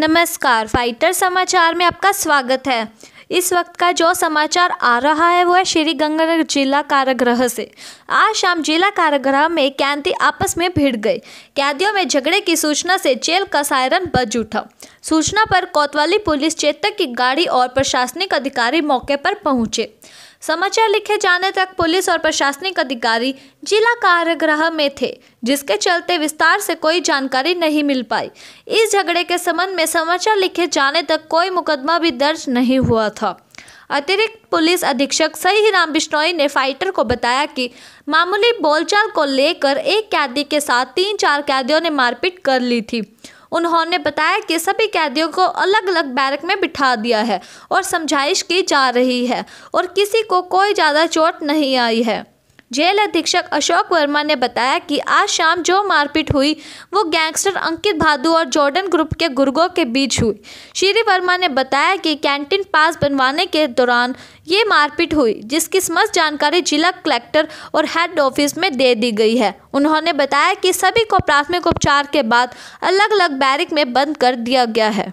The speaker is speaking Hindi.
नमस्कार फाइटर समाचार में आपका स्वागत है इस वक्त का जो समाचार आ रहा है वो है श्री गंगानगर जिला कारागृह से आज शाम जिला कारागृह में कैदी आपस में भिड़ गए कैदियों में झगड़े की सूचना से जेल का सायरन बज उठा सूचना पर कोतवाली पुलिस चेतक की गाड़ी और प्रशासनिक अधिकारी मौके पर पहुंचे समाचार लिखे जाने तक पुलिस और प्रशासनिक अधिकारी जिला कारागृह में थे जिसके चलते विस्तार से कोई जानकारी नहीं मिल पाई इस झगड़े के संबंध में समाचार लिखे जाने तक कोई मुकदमा भी दर्ज नहीं हुआ था अतिरिक्त पुलिस अधीक्षक सही राम बिश्नोई ने फाइटर को बताया कि मामूली बोलचाल को लेकर एक कैदी के साथ तीन चार कैदियों ने मारपीट कर ली थी उन्होंने बताया कि सभी कैदियों को अलग अलग बैरक में बिठा दिया है और समझाइश की जा रही है और किसी को कोई ज़्यादा चोट नहीं आई है जेल अधीक्षक अशोक वर्मा ने बताया कि आज शाम जो मारपीट हुई वो गैंगस्टर अंकित भादू और जॉर्डन ग्रुप के गुर्गों के बीच हुई श्री वर्मा ने बताया कि कैंटीन पास बनवाने के दौरान ये मारपीट हुई जिसकी समस्त जानकारी जिला कलेक्टर और हेड ऑफिस में दे दी गई है उन्होंने बताया कि सभी को प्राथमिक उपचार के बाद अलग अलग बैरिक में बंद कर दिया गया है